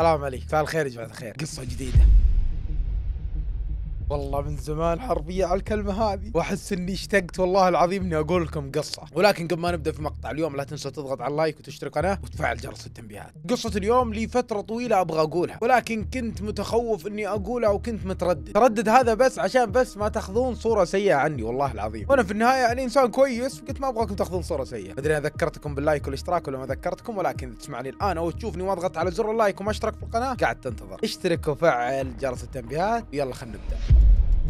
السلام عليكم مساء الخير يا جماعه الخير قصه جديده والله من زمان حربية على الكلمة هذه واحس اني اشتقت والله العظيم اني اقول لكم قصة ولكن قبل ما نبدا في مقطع اليوم لا تنسى تضغط على اللايك وتشترك القناة وتفعل جرس التنبيهات قصة اليوم لي فترة طويلة ابغى اقولها ولكن كنت متخوف اني اقولها وكنت متردد تردد هذا بس عشان بس ما تاخذون صورة سيئة عني والله العظيم وانا في النهاية يعني انسان كويس قلت ما ابغاكم تاخذون صورة سيئة ادري ذكرتكم باللايك والاشتراك ولا ما ذكرتكم ولكن تسمعني الان او تشوفني ما ضغطت على زر اللايك وما اشترك في القناة قاعد تنتظر اشترك وفعل جرس التنبيهات يلا خلينا نبدا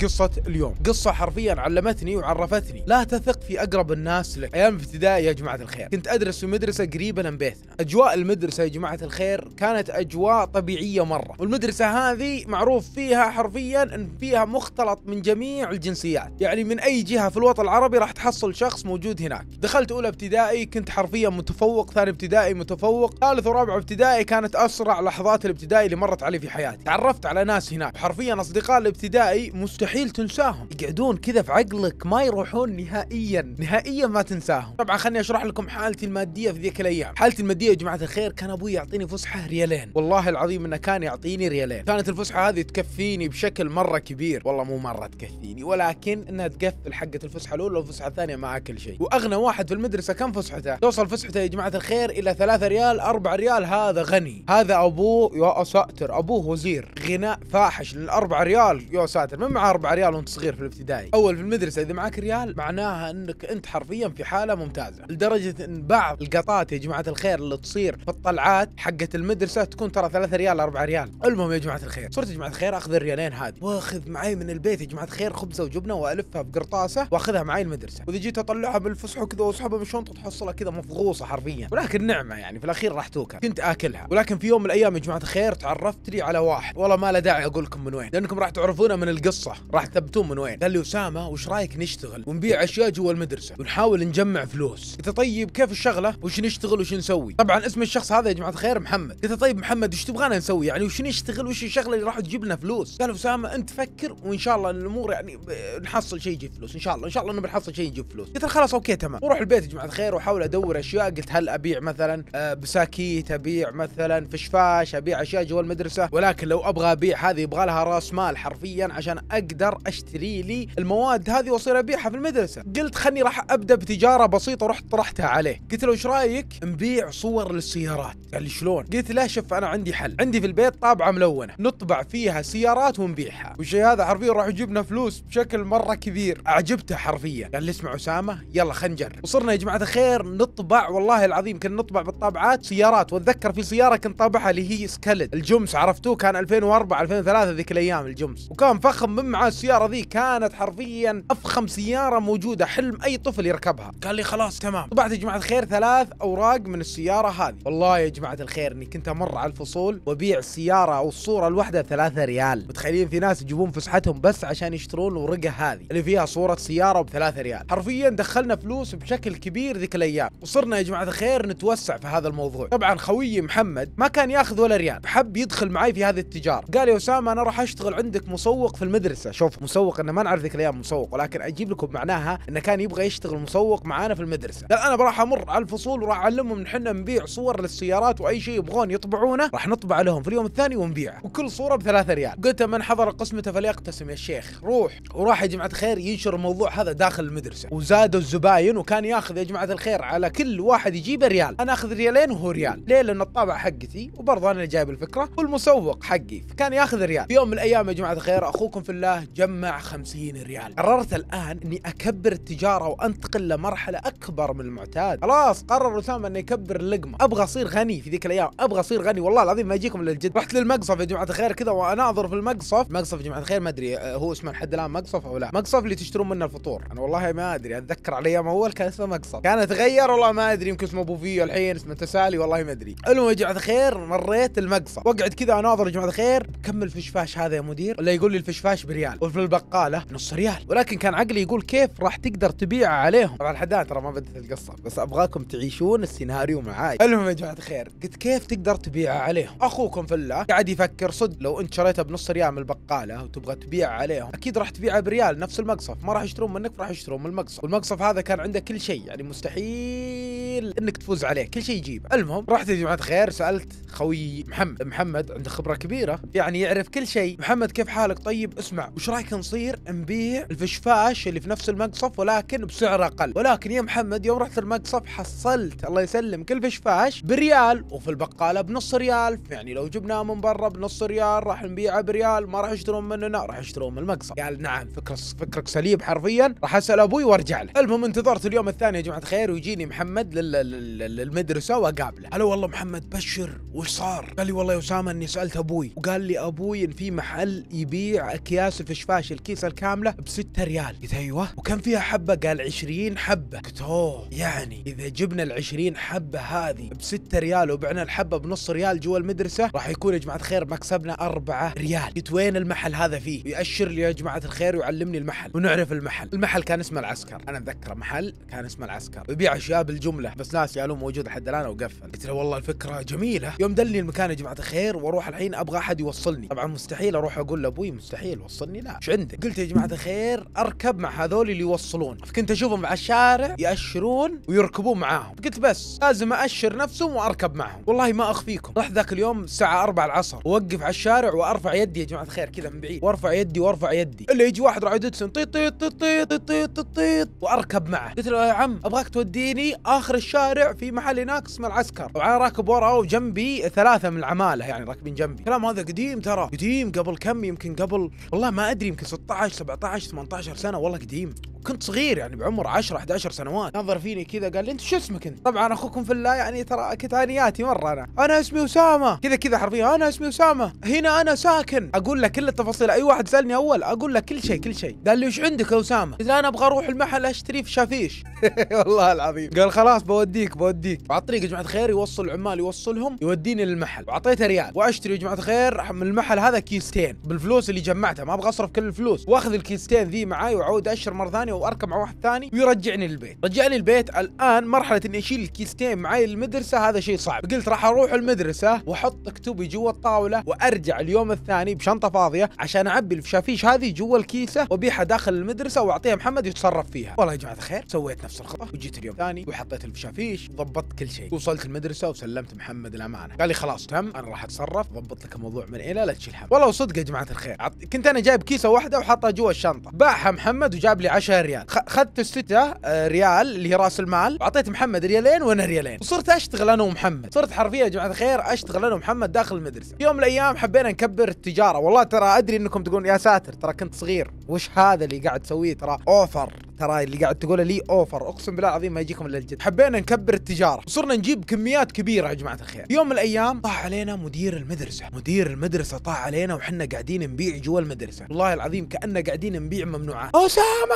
قصة اليوم قصة حرفيا علمتني وعرفتني لا تثق في أقرب الناس لك أيام ابتدائي يا جماعة الخير كنت أدرس في مدرسة قريبة من بيتنا أجواء المدرسة يا جماعة الخير كانت أجواء طبيعية مرة والمدرسة هذه معروف فيها حرفيا أن فيها مختلط من جميع الجنسيات يعني من أي جهة في الوطن العربي راح تحصل شخص موجود هناك دخلت أولى ابتدائي كنت حرفيا متفوق ثاني ابتدائي متفوق ثالث ورابع ابتدائي كانت أسرع لحظات الابتدائي اللي مرت علي في حياتي تعرفت على ناس هناك حرفيا أصدقاء الابتدائي مست مستحيل تنساهم يقعدون كذا في عقلك ما يروحون نهائيا نهائيا ما تنساهم طبعا خليني اشرح لكم حالتي الماديه في ذيك الايام حالتي الماديه يا جماعه الخير كان ابوي يعطيني فسحه ريالين والله العظيم انه كان يعطيني ريالين كانت الفسحه هذه تكفيني بشكل مره كبير والله مو مره تكفيني ولكن انها تقفل حقه الفسحه الاولى والفسحه الثانيه مع كل شيء واغنى واحد في المدرسه كم فسحته توصل فسحته يا جماعه الخير الى 3 ريال 4 ريال هذا غني هذا ابوه يا ساتر ابوه وزير غناء فاحش للأربعة ريال يا ساتر من معاه 4 ريال وانت صغير في الابتدائي اول في المدرسه اذا معك ريال معناها انك انت حرفيا في حاله ممتازه لدرجه ان بعض القطات يا جماعه الخير اللي تصير في الطلعات حقت المدرسه تكون ترى 3 ريال 4 ريال المهم يا جماعه الخير صرت يا جماعه الخير اخذ الريالين هذه واخذ معي من البيت يا جماعه الخير خبزه وجبنه والفها بقرطاسه واخذها معي المدرسه واذا جيت اطلعها بالفسحه كذا واسحبها من الشنطه تحصلها كذا مفغوصه حرفيا ولكن نعمه يعني في الاخير راح توكل كنت اكلها ولكن في يوم من الايام يا جماعه الخير تعرفت لي على واحد والله ما له داعي اقول لكم من وين لانكم راح تعرفونه من القصه راح تثبتون من وين قال لي اسامه وش رايك نشتغل ونبيع اشياء جوا المدرسه ونحاول نجمع فلوس قلت طيب كيف الشغله وش نشتغل وش نسوي طبعا اسم الشخص هذا يا جماعه الخير محمد قلت طيب محمد وش تبغانا نسوي يعني وش نشتغل وش الشغله اللي راح تجيب لنا فلوس قال اسامه انت فكر وان شاء الله الامور يعني نحصل شيء يجيب فلوس ان شاء الله ان شاء الله انه بنحصل شيء يجيب فلوس قلت خلاص اوكي تمام واروح البيت يا جماعه الخير واحاول ادور اشياء قلت هل ابيع مثلا آه، بساكيت ابيع مثلا فشفاش ابيع اشياء جوا المدرسه ولكن لو ابغى ابيع هذه يبغى لها راس مال حرفيا عشان اقدر اقدر اشتري لي المواد هذه واصير ابيعها في المدرسه قلت خلني راح ابدا بتجاره بسيطه ورحت طرحتها عليه قلت له ايش رايك نبيع صور للسيارات قال لي شلون قلت له شوف انا عندي حل عندي في البيت طابعه ملونه نطبع فيها سيارات ونبيعها والشيء هذا حرفيا راح يجيبنا فلوس بشكل مره كبير اعجبته حرفيا قال لي اسمع اسامه يلا خلينا نجرب وصرنا يا جماعه الخير نطبع والله العظيم كنا نطبع بالطابعات سيارات واتذكر في سياره كنت طابعها اللي هي سكلد الجمس عرفتوه كان 2004 2003 ذيك الايام الجمس وكان فخم من معاه السياره ذي كانت حرفيا افخم سياره موجوده حلم اي طفل يركبها قال لي خلاص تمام طبعت يا جماعه الخير ثلاث اوراق من السياره هذه والله يا جماعه الخير اني كنت امر على الفصول وابيع السياره او الصوره الواحده ثلاثة ريال متخيلين في ناس يجيبون فسحتهم بس عشان يشترون الورقه هذه اللي فيها صوره سياره بثلاثة ريال حرفيا دخلنا فلوس بشكل كبير ذيك الايام وصرنا يا جماعه الخير نتوسع في هذا الموضوع طبعا خويي محمد ما كان ياخذ ولا ريال حب يدخل معي في هذه التجاره قال يا اسامه انا راح اشتغل عندك مسوق في المدرسه شوف مسوق انا ما نعرف ذيك الايام مسوق ولكن اجيب لكم معناها انه كان يبغى يشتغل مسوق معانا في المدرسه قال انا راح امر على الفصول وراح اعلمهم ان احنا نبيع صور للسيارات واي شيء يبغون يطبعونه راح نطبع لهم في اليوم الثاني ونبيعه وكل صوره بثلاثة ريال قلت من حضر قسمته فليقتسم يا شيخ روح وراح يا جماعه الخير ينشر الموضوع هذا داخل المدرسه وزادوا الزباين وكان ياخذ يا جماعه الخير على كل واحد يجيبه ريال انا اخذ ريالين وهو ريال ليه لان الطابعه حقتي وبرضه انا اللي جايب الفكره والمسوق حقي كان ياخذ ريال في يوم من الايام يا جماعه الخير اخوكم في الله جمع 50 ريال قررت الآن أني أكبر التجارة وأنتقل لمرحلة أكبر من المعتاد خلاص قرر أسامة أنه يكبر اللقمة أبغى أصير غني في ذيك الأيام أبغى أصير غني والله العظيم ما أجيكم للجد رحت للمقصف يا جماعة الخير كذا وأناظر في المقصف مقصف يا جماعة الخير ما أدري آه، هو اسمه لحد الآن مقصف أو لا مقصف اللي تشترون منه الفطور أنا والله ما أدري أتذكر على أيام أول كان اسمه مقصف كان تغير والله ما أدري يمكن اسمه بوفيه الحين اسمه تسالي والله ما أدري المهم يا جماعة الخير مريت المقصف وقعد كذا أناظر يا جماعة الخير كمل فشفاش هذا يا مدير ولا يقول لي الفشفاش بريال ريال وفي البقاله نص ريال ولكن كان عقلي يقول كيف راح تقدر تبيع عليهم طبعا الحداد ترى ما بدت القصه بس ابغاكم تعيشون السيناريو معاي المهم يا جماعه الخير قلت كيف تقدر تبيع عليهم اخوكم في الله قاعد يفكر صدق لو انت شريتها بنص ريال من البقاله وتبغى تبيع عليهم اكيد راح تبيعها بريال نفس المقصف ما راح يشترون منك راح يشترون من المقصف والمقصف هذا كان عنده كل شيء يعني مستحيل مستحيل انك تفوز عليه كل شيء يجيبه المهم رحت يا جماعه الخير سالت خوي محمد محمد عنده خبره كبيره يعني يعرف كل شيء محمد كيف حالك طيب اسمع وش رايك نصير نبيع الفشفاش اللي في نفس المقصف ولكن بسعر اقل ولكن يا محمد يوم رحت المقصف حصلت الله يسلم كل فشفاش بريال وفي البقاله بنص ريال يعني لو جبناه من برا بنص ريال راح نبيعه بريال ما راح يشترون مننا راح يشترون من المقصف قال نعم فكرة فكرك سليم حرفيا راح اسال ابوي وارجع له المهم انتظرت اليوم الثاني يا جماعه الخير ويجيني محمد للمدرسه واقابله هلا والله محمد بشر وش صار قال لي والله يا اسامه اني سالت ابوي وقال لي ابوي ان في محل يبيع اكياس الفشفاش الكيسه الكامله ب 6 ريال قلت ايوه وكم فيها حبه قال 20 حبه قلت اوه يعني اذا جبنا ال 20 حبه هذه ب 6 ريال وبعنا الحبه بنص ريال جوا المدرسه راح يكون يا جماعه الخير مكسبنا 4 ريال قلت وين المحل هذا فيه يأشر لي يا جماعه الخير ويعلمني المحل ونعرف المحل المحل كان اسمه العسكر انا اتذكر محل كان اسمه العسكر يبيع اشياء بالجمله بس ناس قالوا موجود لحد الان وقفل قلت له والله الفكره جميله يوم دلني المكان يا جماعه الخير واروح الحين ابغى احد يوصلني طبعا مستحيل اروح اقول لابوي مستحيل وصلني لا ايش عندك قلت يا جماعه الخير اركب مع هذول اللي يوصلون فكنت اشوفهم على الشارع ياشرون ويركبون معاهم قلت بس لازم اشر نفسهم واركب معهم والله ما اخفيكم رحت ذاك اليوم الساعه 4 العصر اوقف على الشارع وارفع يدي يا جماعه الخير كذا من بعيد وارفع يدي وارفع يدي الا يجي واحد راعي يدسن طيط طيط طيط طيط طيط واركب معه قلت له يا عم ابغاك توديني اخر الشارع في محل هناك اسمه العسكر وانا راكب وراه وجنبي ثلاثه من العماله يعني راكبين جنبي الكلام هذا قديم ترى قديم قبل كم يمكن قبل والله ما ادري يمكن 16 17 18 سنه والله قديم كنت صغير يعني بعمر 10 11 سنوات نظر فيني كذا قال لي انت شو اسمك انت طبعا اخوكم في الله يعني ترى كتانياتي مره انا انا اسمي اسامه كذا كذا حرفيا انا اسمي اسامه هنا انا ساكن اقول له كل التفاصيل اي واحد سالني اول اقول له كل شيء كل شيء قال لي وش عندك يا اسامه اذا انا ابغى اروح المحل اشتري في شافيش والله العظيم قال خلاص بوديك بوديك وعلى الطريق يا جماعه الخير يوصل العمال يوصلهم يوديني للمحل واعطيته ريال واشتري يا جماعه الخير من المحل هذا كيستين بالفلوس اللي جمعتها ما ابغى اصرف كل الفلوس واخذ الكيستين ذي معاي واعود اشر مره ثانيه واركب مع واحد ثاني ويرجعني للبيت رجعني البيت الان مرحله اني اشيل الكيستين معي المدرسه هذا شيء صعب قلت راح اروح المدرسه واحط كتبي جوا الطاوله وارجع اليوم الثاني بشنطه فاضيه عشان اعبي الفشافيش هذه جوا الكيسه وابيعها داخل المدرسه واعطيها محمد يتصرف فيها والله يا جماعه الخير سويت نفس الخطه وجيت اليوم الثاني وحطيت الفشافيش ضبطت كل شيء وصلت المدرسه وسلمت محمد الامانه قال لي خلاص تم انا راح اتصرف ضبط لك الموضوع من هنا لا تشيل هم والله وصدق يا جماعه الخير كنت انا جايب كيسه واحده وحاطها جوا الشنطه باعها محمد وجاب لي 10 ريال اخذت الستة آه، ريال اللي هي راس المال واعطيت محمد ريالين وانا ريالين وصرت اشتغل انا ومحمد صرت حرفيا يا جماعه الخير اشتغل انا ومحمد داخل المدرسه يوم من الايام حبينا نكبر التجاره والله ترى ادري انكم تقولون يا ساتر ترى كنت صغير وش هذا اللي قاعد تسويه ترى اوفر ترى اللي قاعد تقوله لي اوفر اقسم بالله العظيم ما يجيكم الا الجد حبينا نكبر التجاره وصرنا نجيب كميات كبيره يا جماعه الخير في يوم من الايام طاح علينا مدير المدرسه مدير المدرسه طاح علينا وحنا قاعدين نبيع جوا المدرسه والله العظيم كاننا قاعدين نبيع ممنوعات اسامه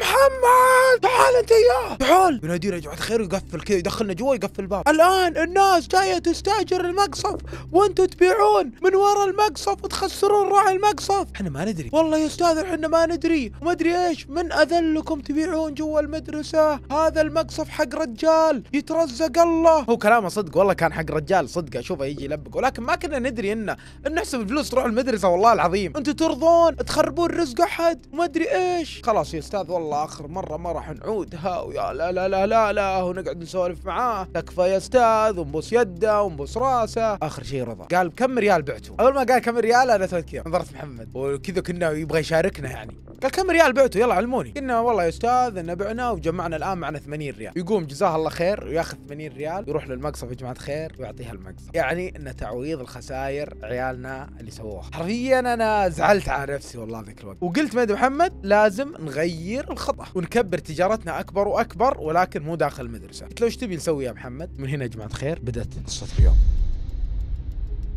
محمد تعال انت يا تعال ينادينا يا جماعه الخير ويقفل كذا يدخلنا جوا يقفل الباب الان الناس جايه تستاجر المقصف وانتم تبيعون من ورا المقصف وتخسرون راعي المقصف احنا ما ندري والله يا استاذ احنا ما ندري وما ادري ايش من اذى كلكم تبيعون جوا المدرسة هذا المقصف حق رجال يترزق الله هو كلامه صدق والله كان حق رجال صدق اشوفه يجي يلبق ولكن ما كنا ندري انه نحسب الفلوس تروح المدرسة والله العظيم انتم ترضون تخربون رزق احد وما ادري ايش خلاص يا استاذ والله اخر مرة ما راح نعود ها ويا لا لا لا لا لا ونقعد نسولف معاه تكفى يا استاذ ونبوس يده ونبوس راسه اخر شيء رضا قال كم ريال بعته اول ما قال كم ريال انا سويت نظرت محمد وكذا كنا يبغى يشاركنا يعني قال كم ريال بعته يلا علموني قلنا والله يا استاذ ان بعنا وجمعنا الان معنا 80 ريال يقوم جزاه الله خير وياخذ 80 ريال يروح للمقصف يا جماعه خير ويعطيها المقصف يعني انه تعويض الخسائر عيالنا اللي سووها حرفيا انا زعلت على نفسي والله ذاك الوقت وقلت مهدي محمد لازم نغير الخطه ونكبر تجارتنا اكبر واكبر ولكن مو داخل المدرسه قلت له ايش تبي نسوي يا محمد من هنا يا جماعه خير بدات قصه اليوم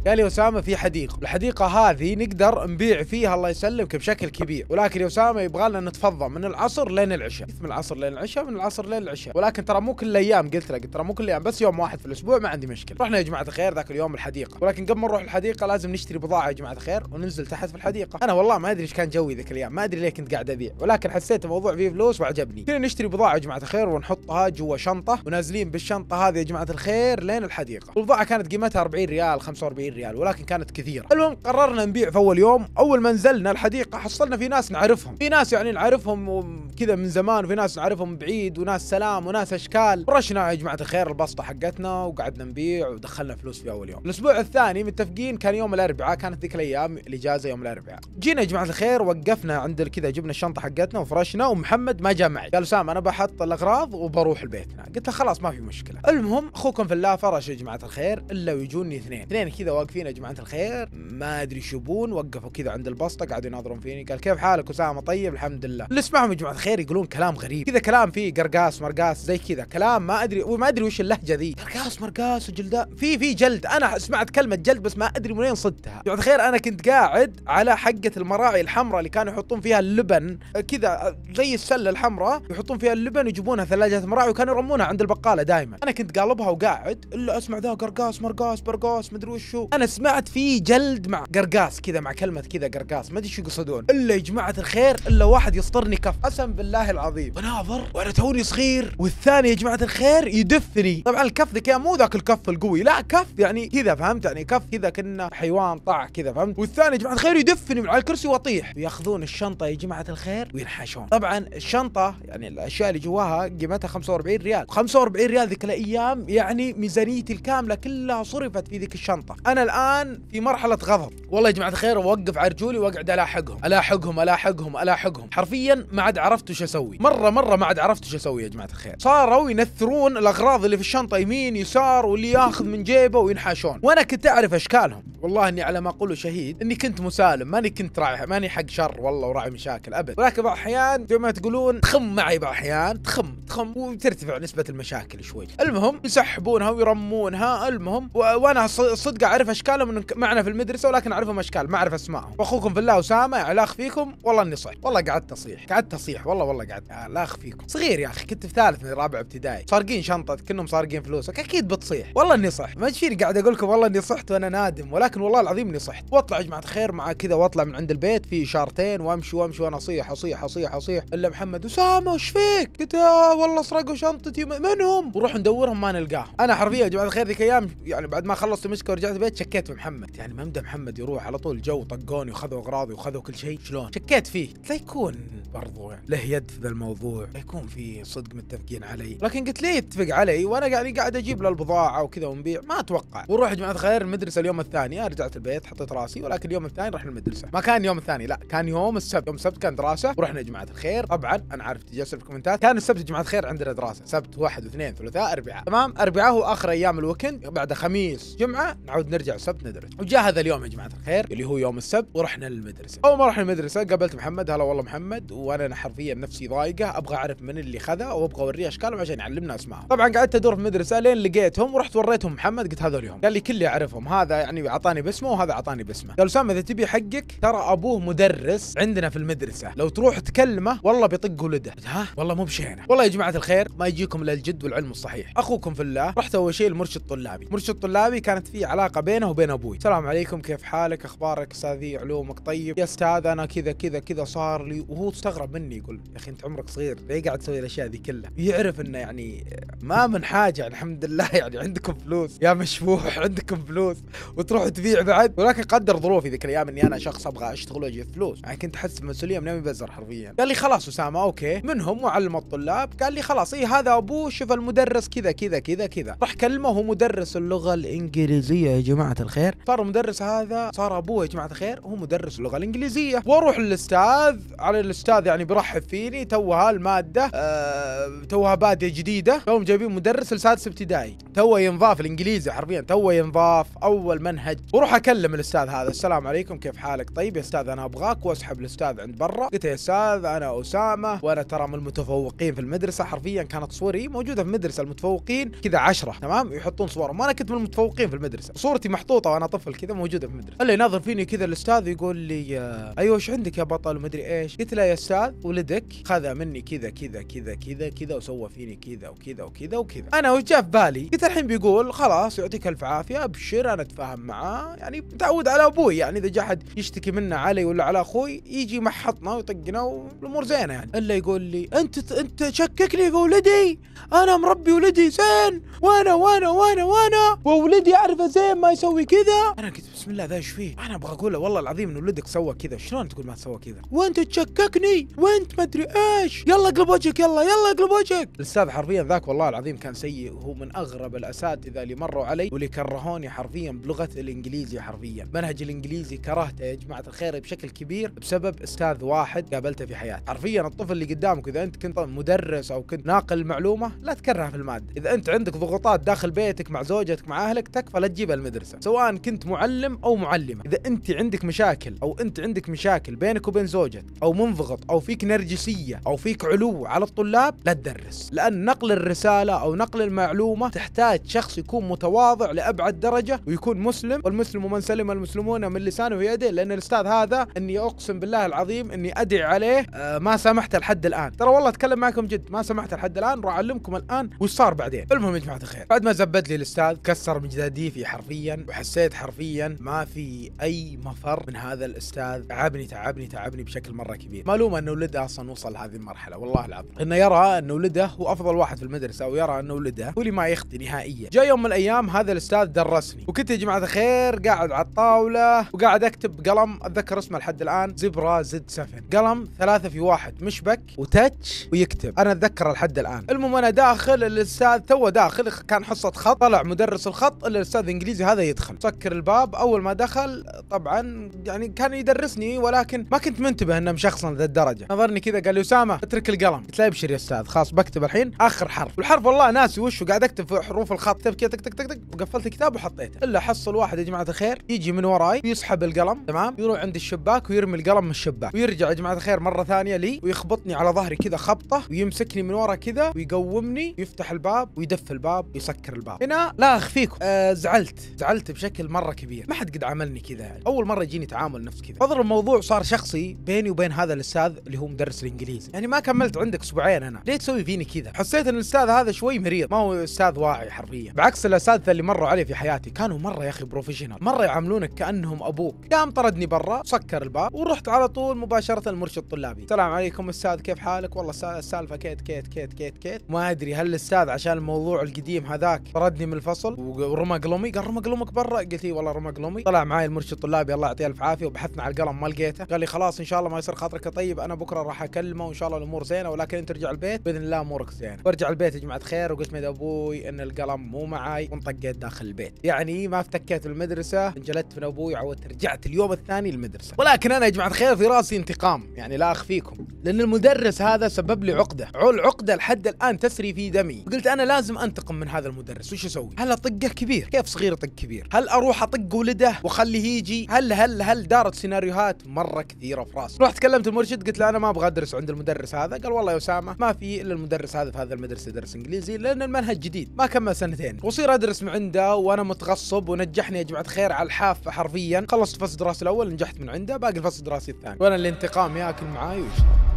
قال يا اسامه في حديقه، الحديقه هذه نقدر نبيع فيها الله يسلمك بشكل كبير، ولكن يا اسامه يبغى لنا نتفضى من العصر لين العشاء، من العصر لين العشاء من العصر لين العشاء، ولكن ترى مو كل الايام قلت له قلت ترى مو كل الايام بس يوم واحد في الاسبوع ما عندي مشكله، رحنا يا جماعه الخير ذاك اليوم الحديقه، ولكن قبل ما نروح الحديقه لازم نشتري بضاعه يا جماعه الخير وننزل تحت في الحديقه، انا والله ما ادري ايش كان جوي ذاك الايام، ما ادري ليه كنت قاعد ابيع، ولكن حسيت الموضوع فيه فلوس وعجبني، كنا نشتري بضاعه يا جماعه الخير ونحطها جوا شنطه ونازلين بالشنطه هذه يا جماعه الخير لين الحديقه، والبضاعه كانت قيمتها 40 ريال 45 40 ريال ولكن كانت كثيره المهم قررنا نبيع في اول يوم اول ما نزلنا الحديقه حصلنا في ناس نعرفهم في ناس يعني نعرفهم كذا من زمان وفي ناس نعرفهم بعيد وناس سلام وناس اشكال رشنا يا جماعه الخير البسطه حقتنا وقعدنا نبيع ودخلنا فلوس في اول يوم الاسبوع الثاني متفقين كان يوم الاربعاء كانت ذيك الايام الاجازه يوم الاربعاء جينا يا جماعه الخير وقفنا عند كذا جبنا الشنطه حقتنا وفرشنا ومحمد ما جاء معي قال سام انا بحط الاغراض وبروح لبيتنا قلت له خلاص ما في مشكله المهم اخوكم في الله فرش يا جماعه الخير الا ويجوني اثنين اثنين كذا واقفين يا جماعه الخير ما ادري شبون وقفوا كذا عند البسطه قاعدوا يناظرون فيني قال كيف حالك اسامه طيب الحمد لله اللي اسمعهم يا جماعه الخير يقولون كلام غريب كذا كلام فيه قرقاس مرقاس زي كذا كلام ما ادري وما ادري وش اللهجه ذي قرقاس مرقاس وجلدة في في جلد انا سمعت كلمه جلد بس ما ادري منين صدتها يا جماعه الخير انا كنت قاعد على حقه المراعي الحمراء اللي كانوا يحطون فيها اللبن كذا زي السله الحمراء يحطون فيها اللبن ويجيبونها ثلاجه مراعي وكانوا يرمونها عند البقاله دائما انا كنت قالبها وقاعد الا اسمع ذا قرقاس مرقاس برقاس مدري وشو انا سمعت في جلد مع قرقاس كذا مع كلمه كذا قرقاس ما ادري شو يقصدون الا يا جماعه الخير الا واحد يسطرني كف قسم بالله العظيم بناظر وانا توني صغير والثاني يا جماعه الخير يدفني طبعا الكف ذا مو ذاك الكف القوي لا كف يعني كذا فهمت يعني كف كذا كنا حيوان طاع كذا فهمت والثاني يا جماعه الخير يدفني من على الكرسي واطيح وياخذون الشنطه يا جماعه الخير وينحاشون طبعا الشنطه يعني الاشياء اللي جواها قيمتها 45 ريال 45 ريال ذيك الايام يعني ميزانيتي الكامله كلها صرفت في ذيك الشنطه انا انا الان في مرحله غضب والله يا جماعه الخير اوقف على رجولي واقعد الاحقهم الاحقهم الاحقهم الاحقهم حرفيا ما عاد عرفت وش اسوي مره مره ما عاد عرفت وش اسوي يا جماعه الخير صاروا ينثرون الاغراض اللي في الشنطه يمين يسار واللي ياخذ من جيبه وينحاشون وانا كنت اعرف اشكالهم والله اني على ما اقول شهيد اني كنت مسالم ماني كنت راعي ماني حق شر والله وراعي مشاكل ابد ولكن بعض الاحيان زي ما تقولون تخم معي بعض الاحيان تخم تخم وترتفع نسبه المشاكل شوي المهم يسحبونها ويرمونها المهم وانا صدق اعرف اعرف اشكالهم معنا في المدرسه ولكن اعرفهم اشكال ما اعرف اسمائهم واخوكم في الله اسامه علا اخفيكم والله اني صعب والله قعدت اصيح قعدت اصيح والله والله قعدت لا اخفيكم صغير يا اخي كنت في ثالث من رابع ابتدائي سارقين شنطه كنهم سارقين فلوسك اكيد بتصيح والله اني صحت ما تشيل قاعد اقول لكم والله اني صحت وانا نادم ولكن والله العظيم اني صحت واطلع يا جماعه الخير مع كذا واطلع من عند البيت في اشارتين وامشي وامشي وانا اصيح اصيح اصيح اصيح الا محمد اسامه وش فيك؟ قلت آه، والله سرقوا شنطتي منهم وروح ندورهم ما نلقاهم انا حرفيا يا جماعه الخير ذيك ايام يعني بعد ما خلصت المشكله ورجعت البيت شكيت في محمد يعني ما مدى محمد يروح على طول جو طقوني وخذوا اغراضي وخذوا كل شيء شلون شكيت فيه لا يكون برضو يعني له يد في ذا الموضوع لا يكون في صدق متفقين علي لكن قلت ليه يتفق علي وانا يعني قاعد اجيب له البضاعه وكذا ونبيع ما اتوقع ونروح جماعه الخير المدرسه اليوم الثاني رجعت البيت حطيت راسي ولكن اليوم الثاني رحنا المدرسه ما كان اليوم الثاني لا كان يوم السبت يوم السبت كان دراسه ورحنا جماعه الخير طبعا انا عارف تجلس في الكومنتات كان السبت جماعه الخير عندنا دراسه سبت واحد واثنين ثلاثاء اربعاء تمام اربعاء هو اخر ايام الويكند بعد خميس جمعه نعود نرجع رجع ندرس وجاء هذا اليوم يا جماعه الخير اللي هو يوم السبت ورحنا للمدرسه اول ما رحنا المدرسه قابلت محمد هلا والله محمد وانا حرفيا نفسي ضايقه ابغى اعرف من اللي خذا وابغى اوريه اشكالهم عشان يعلمنا اسمائهم طبعا قعدت ادور في المدرسه لين لقيتهم ورحت وريتهم محمد قلت هذول اليوم قال لي كل اعرفهم هذا يعني اعطاني باسمه وهذا اعطاني باسمه قال اسامه اذا تبي حقك ترى ابوه مدرس عندنا في المدرسه لو تروح تكلمه والله بيطق ولده ها والله مو بشينه والله يا جماعه الخير ما يجيكم الا الجد والعلم الصحيح اخوكم في الله رحت اول شيء المرشد الطلابي المرشد الطلابي كانت في علاقه بين بينه وبين ابوي السلام عليكم كيف حالك اخبارك استاذي علومك طيب يا استاذ انا كذا كذا كذا صار لي وهو استغرب مني يقول يا اخي انت عمرك صغير ليه قاعد تسوي الاشياء ذي كلها يعرف انه يعني ما من حاجه يعني الحمد لله يعني عندكم فلوس يا مشفوح عندكم فلوس وتروح تبيع بعد ولكن قدر ظروفي ذيك الايام اني انا شخص ابغى اشتغل واجيب فلوس يعني كنت احس بمسؤوليه من بزر حرفيا قال لي خلاص اسامه اوكي منهم وعلم الطلاب قال لي خلاص اي هذا ابوه شوف المدرس كذا كذا كذا كذا راح كلمه هو مدرس اللغه الانجليزيه يا جماعه جماعه الخير صار المدرس هذا صار ابوه يا جماعه الخير هو مدرس اللغه الانجليزيه واروح للاستاذ على الاستاذ يعني بيرحب فيني توها الماده أه توها باديه جديده توهم جايبين مدرس لسادس ابتدائي توه ينضاف الانجليزي حرفيا توه ينضاف اول منهج واروح اكلم الاستاذ هذا السلام عليكم كيف حالك طيب يا استاذ انا ابغاك واسحب الاستاذ عند برا قلت يا استاذ انا اسامه وانا ترى من المتفوقين في المدرسه حرفيا كانت صوري موجوده في مدرسه المتفوقين كذا عشرة تمام يحطون صورهم وانا كنت من المتفوقين في المدرسه صورتي حقتي محطوطه وانا طفل كذا موجوده في المدرسه اللي ناظر فيني كذا الاستاذ يقول لي آه، ايوه ايش عندك يا بطل ومدري ايش قلت له يا استاذ ولدك خذ مني كذا كذا كذا كذا كذا وسوى فيني كذا وكذا وكذا وكذا انا وش جاء في بالي قلت الحين بيقول خلاص يعطيك الف عافيه ابشر انا اتفاهم معاه يعني متعود على ابوي يعني اذا جاء احد يشتكي منه علي ولا على اخوي يجي محطنا ويطقنا والامور زينه يعني الا يقول لي انت انت شككني في ولدي انا مربي ولدي زين وانا وانا وانا وانا وولدي اعرفه زين ما يسوي كذا انا كنت بسم الله ذا ايش فيه؟ انا ابغى اقول والله العظيم ان ولدك سوى كذا، شلون تقول ما سوى كذا؟ وانت تشككني، وانت ما ادري ايش، يلا اقلب وجهك يلا يلا اقلب وجهك. الاستاذ حرفيا ذاك والله العظيم كان سيء، وهو من اغرب الاساتذه اللي مروا علي واللي كرهوني حرفيا بلغه الانجليزي حرفيا، منهج الانجليزي كرهته يا جماعه الخير بشكل كبير بسبب استاذ واحد قابلته في حياتي، حرفيا الطفل اللي قدامك اذا انت كنت مدرس او كنت ناقل معلومه لا تكرهه في الماده، اذا انت عندك ضغوطات داخل بيتك مع زوجتك مع اهلك تكفى لا تجيبها المدرسه، سواء كنت معلم او معلمه اذا انت عندك مشاكل او انت عندك مشاكل بينك وبين زوجتك او منضغط او فيك نرجسيه او فيك علو على الطلاب لا تدرس لان نقل الرساله او نقل المعلومه تحتاج شخص يكون متواضع لابعد درجه ويكون مسلم والمسلم من سلم المسلمون من لسانه ويده لان الاستاذ هذا اني اقسم بالله العظيم اني ادعي عليه آه، ما سمحت لحد الان ترى والله اتكلم معكم جد ما سمحت لحد الان راح اعلمكم الان وش صار بعدين المهم يا جماعه الخير بعد ما زبد لي الاستاذ كسر مجداديفي حرفيا وحسيت حرفيا ما في اي مفر من هذا الاستاذ تعبني تعبني تعبني بشكل مره كبير مالومه ان ولده اصلا وصل لهذه المرحله والله العظيم انه يرى ان ولده هو افضل واحد في المدرسه او يرى ان ولده هو اللي ما يخطي نهائيا جاء يوم من الايام هذا الاستاذ درسني وكنت يا جماعه الخير قاعد على الطاوله وقاعد اكتب قلم اتذكر اسمه لحد الان زبرا زد 7 قلم ثلاثة في واحد مشبك وتتش ويكتب انا اتذكر لحد الان المهم انا داخل الاستاذ تو داخل كان حصه خط طلع مدرس الخط الا الاستاذ الانجليزي هذا يدخل سكر الباب او اول ما دخل طبعا يعني كان يدرسني ولكن ما كنت منتبه انه مشخصن ذا الدرجه نظرني كذا قال لي اسامه اترك القلم قلت له ابشر يا استاذ خلاص بكتب الحين اخر حرف والحرف والله ناسي وش قاعد اكتب في حروف الخط كتب كذا تك تك تك تك وقفلت الكتاب وحطيته الا حصل واحد يا جماعه الخير يجي من وراي ويسحب القلم تمام يروح عند الشباك ويرمي القلم من الشباك ويرجع يا جماعه الخير مره ثانيه لي ويخبطني على ظهري كذا خبطه ويمسكني من ورا كذا ويقومني ويفتح الباب ويدف الباب ويسكر الباب هنا لا اخفيكم آه زعلت زعلت بشكل مره كبير ما حد قد عاملني كذا يعني اول مره يجيني تعامل نفس كذا فضل الموضوع صار شخصي بيني وبين هذا الاستاذ اللي هو مدرس الانجليزي يعني ما كملت عندك اسبوعين انا ليه تسوي فيني كذا حسيت ان الاستاذ هذا شوي مريض ما هو استاذ واعي حرفيا بعكس الاساتذه اللي مروا علي في حياتي كانوا مره يا اخي بروفيشنال مره يعاملونك كانهم ابوك قام طردني برا سكر الباب ورحت على طول مباشره المرشد الطلابي السلام عليكم استاذ كيف حالك والله السالفه كيت كيت كيت كيت كيت ما ادري هل الاستاذ عشان الموضوع القديم هذاك طردني من الفصل ورمى قلمي قال رمى قلمك برا قلت والله رمى قلمي امي طلع معي المرشد الطلابي الله يعطيه الف عافيه وبحثنا على القلم ما لقيته قال لي خلاص ان شاء الله ما يصير خاطرك طيب انا بكره راح اكلمه وان شاء الله الامور زينه ولكن انت ترجع البيت باذن الله امورك زينه وارجع البيت يا جماعه خير وقلت مد ابوي ان القلم مو معي وانطقيت داخل البيت يعني ما افتكيت المدرسه انجلت من ابوي وعودت رجعت اليوم الثاني المدرسه ولكن انا يا جماعه خير في راسي انتقام يعني لا اخفيكم لان المدرس هذا سبب لي عقده العقده لحد الان تسري في دمي قلت انا لازم انتقم من هذا المدرس وش اسوي هل اطقه كبير كيف صغير طق كبير هل اروح اطق ولد اهده وخليه يجي هل هل هل دارت سيناريوهات مره كثيره في راسي رحت كلمت المرشد قلت له انا ما ابغى ادرس عند المدرس هذا قال والله يا اسامه ما في الا المدرس هذا في هذا المدرسه يدرس انجليزي لان المنهج جديد ما كمل سنتين وصير ادرس من عنده وانا متغصب ونجحني يا جماعه خير على الحافه حرفيا خلصت فصل دراسي الاول نجحت من عنده باقي الفصل الدراسي الثاني وانا الانتقام ياكل معاي ويشرب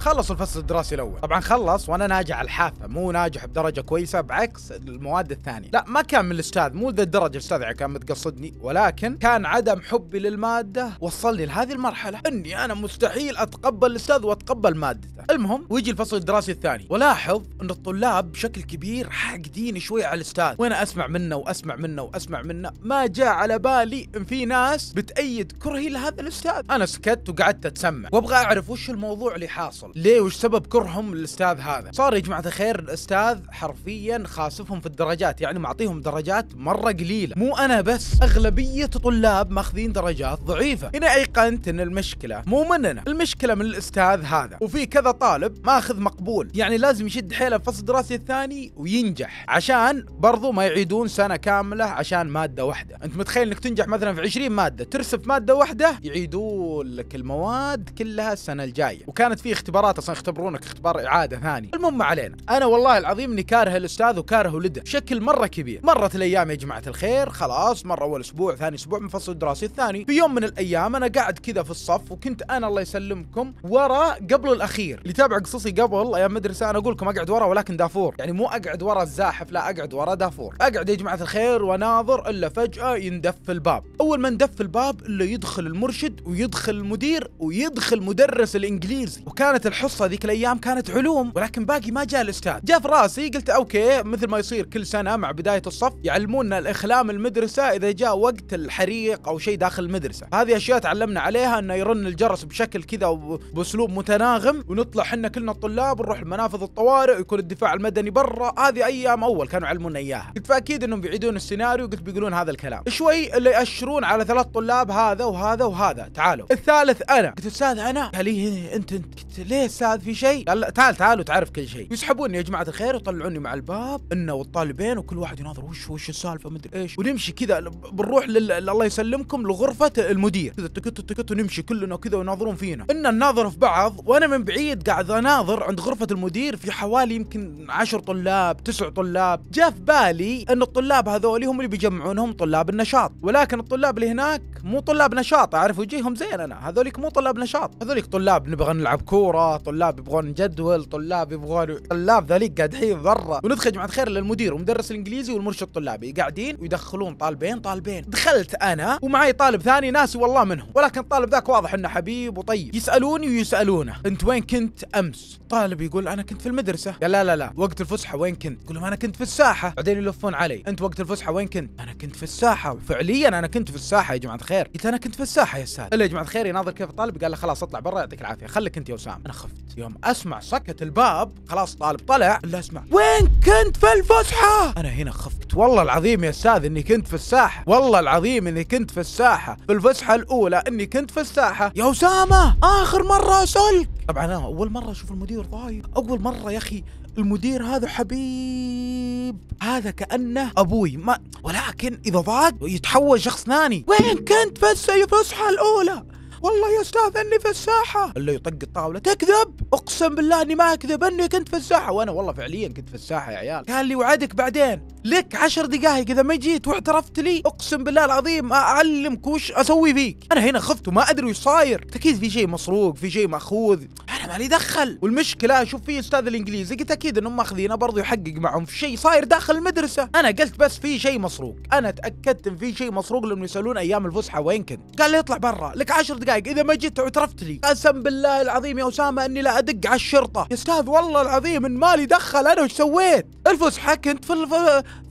خلص الفصل الدراسي الاول طبعا خلص وانا ناجح على الحافه مو ناجح بدرجه كويسه بعكس المواد الثانيه لا ما كان من الاستاذ مو ذا الدرجه الاستاذ يعني كان متقصدني ولكن كان عدم حبي للماده وصلني لهذه المرحله اني انا مستحيل اتقبل الاستاذ واتقبل مادته المهم ويجي الفصل الدراسي الثاني ولاحظ ان الطلاب بشكل كبير حاقدين شوي على الاستاذ وانا اسمع منه واسمع منه واسمع منه ما جاء على بالي ان في ناس بتأيد كرهي لهذا الاستاذ انا سكت وقعدت اتسمع وابغى اعرف وش الموضوع اللي حاصل الفصل ليه وش سبب كرههم للاستاذ هذا صار يا جماعه الخير الاستاذ حرفيا خاسفهم في الدرجات يعني معطيهم درجات مره قليله مو انا بس اغلبيه طلاب ماخذين درجات ضعيفه هنا ايقنت ان المشكله مو مننا المشكله من الاستاذ هذا وفي كذا طالب ماخذ مقبول يعني لازم يشد حيله الفصل الدراسي الثاني وينجح عشان برضو ما يعيدون سنه كامله عشان ماده واحده انت متخيل انك تنجح مثلا في 20 ماده ترسب ماده واحده يعيدون لك المواد كلها السنه الجايه وكانت في اختبار اختبارات اصلا يختبرونك اختبار اعاده ثاني المهم ما علينا انا والله العظيم اني كاره الاستاذ وكاره ولده بشكل مره كبير مرت الايام يا جماعه الخير خلاص مر اول اسبوع ثاني اسبوع من الفصل الدراسي الثاني في يوم من الايام انا قاعد كذا في الصف وكنت انا الله يسلمكم ورا قبل الاخير اللي تابع قصصي قبل ايام مدرسه انا اقول لكم اقعد ورا ولكن دافور يعني مو اقعد ورا الزاحف لا اقعد ورا دافور اقعد يا جماعه الخير واناظر الا فجاه يندف الباب اول ما ندف الباب الا يدخل المرشد ويدخل المدير ويدخل مدرس الانجليزي وكانت الحصه ذيك الايام كانت علوم ولكن باقي ما جاء الاستاذ جاء في راسي قلت اوكي مثل ما يصير كل سنه مع بدايه الصف يعلمونا الاخلام المدرسه اذا جاء وقت الحريق او شيء داخل المدرسه هذه اشياء تعلمنا عليها انه يرن الجرس بشكل كذا وباسلوب متناغم ونطلع احنا كلنا الطلاب نروح منافذ الطوارئ ويكون الدفاع المدني برا هذه ايام اول كانوا يعلمونا اياها قلت فاكيد انهم بيعيدون السيناريو قلت بيقولون هذا الكلام شوي اللي ياشرون على ثلاث طلاب هذا وهذا وهذا تعالوا الثالث انا قلت استاذ انا قال لي إيه، انت انت قلت ليه استاذ في شيء؟ قال لا تعال تعال وتعرف كل شيء يسحبوني يا جماعه الخير ويطلعوني مع الباب انه والطالبين وكل واحد يناظر وش وش السالفه ما ادري ايش ونمشي كذا بنروح لل... الله يسلمكم لغرفه المدير كذا تكت تكت ونمشي كلنا كذا ويناظرون فينا ان الناظر في بعض وانا من بعيد قاعد اناظر عند غرفه المدير في حوالي يمكن 10 طلاب تسع طلاب جاء في بالي ان الطلاب هذول هم اللي بيجمعونهم طلاب النشاط ولكن الطلاب اللي هناك مو طلاب نشاط اعرف وجيههم زين انا هذوليك مو طلاب نشاط هذوليك طلاب نبغى نلعب كوره آه، طلاب يبغون جدول طلاب يبغون طلاب ذليك قادحين برا وندخل جماعه خير للمدير ومدرس الانجليزي والمرشد الطلابي قاعدين ويدخلون طالبين طالبين دخلت انا ومعي طالب ثاني ناسي والله منهم ولكن الطالب ذاك واضح انه حبيب وطيب يسالوني ويسالونه انت وين كنت امس طالب يقول انا كنت في المدرسه قال لا لا لا وقت الفسحه وين كنت يقول لهم انا كنت في الساحه بعدين يلفون علي انت وقت الفسحه وين كنت انا كنت في الساحه فعليا انا كنت في الساحه يا جماعه الخير قلت انا كنت في الساحه يا استاذ الا يا جماعه الخير يناظر كيف الطالب قال له خلاص اطلع برا يعطيك العافيه خليك انت يا اسامه انا خفت يوم اسمع سكت الباب خلاص طالب طلع الا اسمع وين كنت في الفسحة انا هنا خفت والله العظيم يا استاذ اني كنت في الساحة والله العظيم اني كنت في الساحة في الفسحة الاولى اني كنت في الساحة يا اسامة اخر مرة اسألك طبعا انا اول مرة اشوف المدير ضايق اول مرة يا اخي المدير هذا حبيب هذا كأنه أبوي ما ولكن إذا ضاق يتحول شخص ثاني وين كنت في الفسحة الأولى والله يا استاذ اني فساحه الا يطق الطاوله تكذب اقسم بالله اني ما اكذب اني كنت فساحه وانا والله فعليا كنت فساحه يا عيال قال لي وعدك بعدين لك عشر دقائق اذا ما جيت واعترفت لي اقسم بالله العظيم اعلمك وش اسوي فيك انا هنا خفت وما ادري وش صاير اكيد في شيء مسروق في شيء ماخوذ احنا اللي دخل والمشكله اشوف في استاذ الانجليزي قلت اكيد انهم ماخذينه برضه يحقق معهم في شيء صاير داخل المدرسه انا قلت بس في شيء مسروق انا تاكدت ان في شيء مسروق لانه يسالون ايام الفسحه وين كنت قال لي اطلع برا لك عشر دقائق اذا ما جيت اعترفت لي قسم بالله العظيم يا اسامه اني لا ادق على الشرطه يا استاذ والله العظيم ان مالي دخل انا وش سويت الفسحه كنت في الف...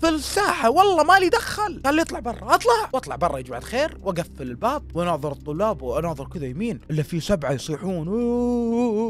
في الساحه والله مالي دخل قال لي اطلع برا اطلع واطلع برا يا جماعه الخير واقفل الباب واناظر الطلاب واناظر كذا يمين الا في سبعه يصيحون أوه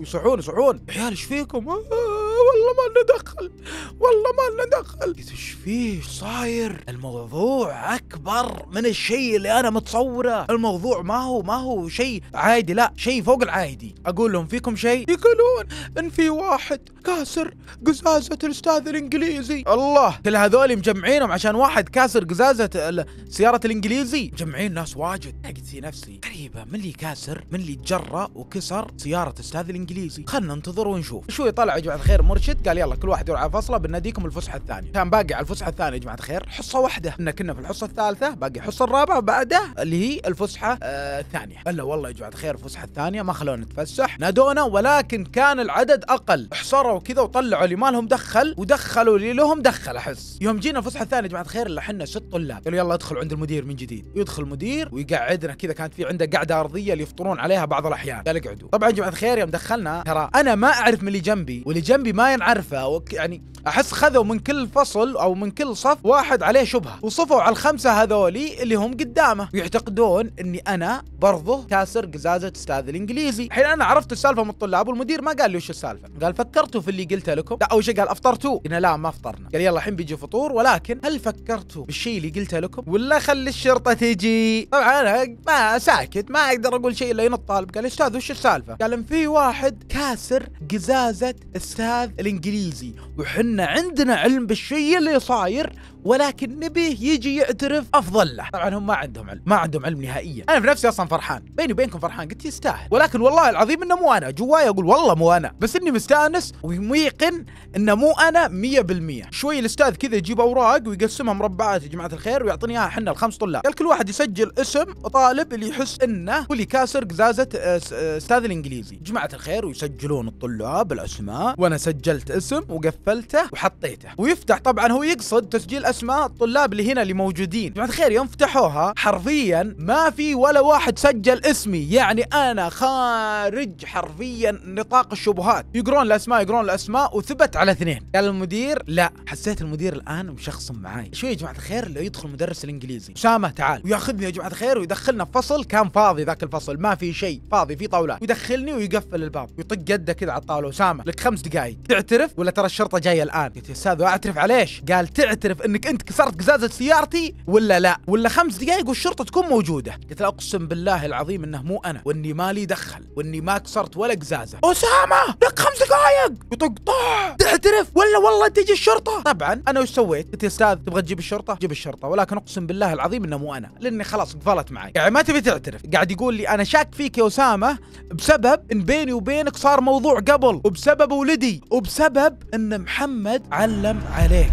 وصحوني يصحون عيال ايش فيكم؟ آه. والله ما دخل والله ما دخل قلت ايش فيه صاير الموضوع اكبر من الشيء اللي انا متصوره الموضوع ما هو ما هو شيء عادي لا شيء فوق العادي اقول لهم فيكم شيء يقولون ان في واحد كاسر قزازة الاستاذ الانجليزي الله كل هذول مجمعينهم عشان واحد كاسر قزازة سيارة الانجليزي مجمعين ناس واجد قلت في نفسي غريبة من اللي كاسر من اللي تجرأ وكسر سيارة الاستاذ الانجليزي خلنا ننتظر ونشوف شوي طلع يا جماعة الخير المرشد قال يلا كل واحد يروح على فصله بناديكم الفسحه الثانيه كان باقي على الفسحه الثانيه يا جماعه الخير حصه واحده احنا كنا في الحصه الثالثه باقي الحصه الرابعه بعده اللي هي الفسحه آه الثانيه الا والله يا جماعه الخير الفسحه الثانيه ما خلونا نتفسح نادونا ولكن كان العدد اقل احصروا كذا وطلعوا اللي ما لهم دخل ودخلوا اللي لهم دخل احس يوم جينا الفسحه الثانيه يا جماعه الخير اللي احنا ست طلاب قالوا يلا ادخل عند المدير من جديد يدخل المدير ويقعدنا كذا كانت في عنده قعده ارضيه اللي يفطرون عليها بعض الاحيان قال اقعدوا طبعا يا جماعه الخير يوم دخلنا ترى انا ما اعرف من اللي جنبي واللي جنبي ما ينعرفه يعني احس خذوا من كل فصل او من كل صف واحد عليه شبهه وصفوا على الخمسه هذولي اللي هم قدامه ويعتقدون اني انا برضه كاسر قزازه استاذ الانجليزي الحين انا عرفت السالفه من الطلاب والمدير ما قال لي وش السالفه قال فكرتوا في اللي قلته لكم لا اول شيء قال افطرتوا قلنا لا ما افطرنا قال يلا الحين بيجي فطور ولكن هل فكرتوا بالشيء اللي قلته لكم ولا خلي الشرطه تجي طبعا انا ما ساكت ما اقدر اقول شيء الا ينط طالب قال استاذ وش السالفه قال في واحد كاسر قزازه استاذ الانجليزي وحنا عندنا علم بالشيء اللي صاير ولكن نبيه يجي يعترف افضل له طبعا هم ما عندهم علم ما عندهم علم نهائيا انا في نفسي اصلا فرحان بيني وبينكم فرحان قلت يستاهل ولكن والله العظيم انه مو انا جواي اقول والله مو انا بس اني مستانس وميقن انه مو انا 100% شوي الاستاذ كذا يجيب اوراق ويقسمها مربعات يا جماعه الخير ويعطيني اياها احنا الخمس طلاب كل واحد يسجل اسم طالب اللي يحس انه هو اللي كاسر قزازه آه، آه، استاذ الانجليزي جماعه الخير ويسجلون الطلاب الاسماء وانا سجلت اسم وقفلته وحطيته ويفتح طبعا هو يقصد تسجيل اسماء الطلاب اللي هنا اللي موجودين جماعه الخير يوم فتحوها حرفيا ما في ولا واحد سجل اسمي يعني انا خارج حرفيا نطاق الشبهات يقرون الاسماء يقرون الاسماء وثبت على اثنين قال المدير لا حسيت المدير الان مشخصم معاي شو يا جماعه الخير لو يدخل مدرس الانجليزي اسامه تعال وياخذني يا جماعه الخير ويدخلنا في فصل كان فاضي ذاك الفصل ما في شيء فاضي في طاولات ويدخلني ويقفل الباب ويطق يده كذا على الطاوله اسامه لك خمس دقائق تعترف ولا ترى الشرطه جايه الان قلت يا استاذ اعترف عليش قال تعترف انك انك انت كسرت قزازه سيارتي ولا لا ولا خمس دقائق والشرطه تكون موجوده قلت له اقسم بالله العظيم انه مو انا واني مالي دخل واني ما كسرت ولا قزازه اسامه لك خمس دقائق يطق طاح تعترف ولا والله تجي الشرطه طبعا انا وش سويت قلت يا استاذ تبغى تجيب الشرطه جيب الشرطه ولكن اقسم بالله العظيم انه مو انا لاني خلاص قفلت معي يعني ما تبي تعترف قاعد يقول لي انا شاك فيك يا اسامه بسبب ان بيني وبينك صار موضوع قبل وبسبب ولدي وبسبب ان محمد علم عليك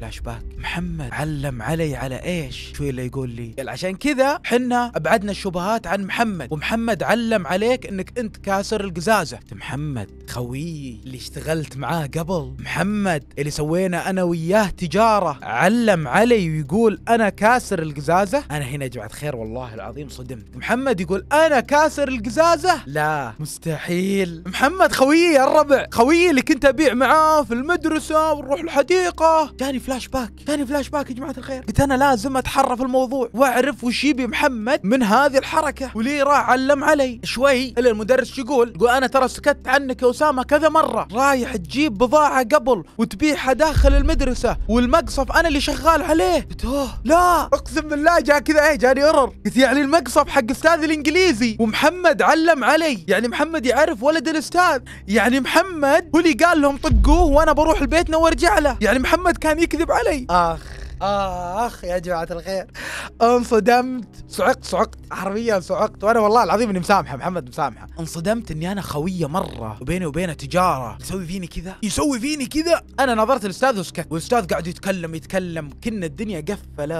فلاش باك محمد علم علي على ايش شوي اللي يقول لي قال عشان كذا حنا ابعدنا الشبهات عن محمد ومحمد علم عليك انك انت كاسر القزازه محمد خويي اللي اشتغلت معاه قبل محمد اللي سوينا انا وياه تجاره علم علي ويقول انا كاسر القزازه انا هنا يا جماعه خير والله العظيم صدمت محمد يقول انا كاسر القزازه لا مستحيل محمد خويي يا الربع خويي اللي كنت ابيع معاه في المدرسه ونروح الحديقه جاني فلاش باك ثاني فلاش باك يا جماعه الخير قلت انا لازم اتحرى في الموضوع واعرف وش يبي محمد من هذه الحركه وليه راح علم علي شوي الا المدرس يقول يقول انا ترى سكت عنك يا اسامه كذا مره رايح تجيب بضاعه قبل وتبيعها داخل المدرسه والمقصف انا اللي شغال عليه قلت أوه لا اقسم بالله جاء كذا ايه جاني ارر قلت يعني المقصف حق استاذ الانجليزي ومحمد علم علي يعني محمد يعرف ولد الاستاذ يعني محمد هو اللي قال لهم طقوه وانا بروح البيت وارجع له يعني محمد كان يكذب يكذب علي اخ اخ يا جماعه الخير انصدمت صعقت صعقت حرفيا صعقت وانا والله العظيم اني مسامحه محمد مسامحه انصدمت اني انا خويه مره وبيني وبينه تجاره يسوي فيني كذا يسوي فيني كذا انا نظرت الاستاذ وسكت والاستاذ قاعد يتكلم يتكلم كنا الدنيا قفلت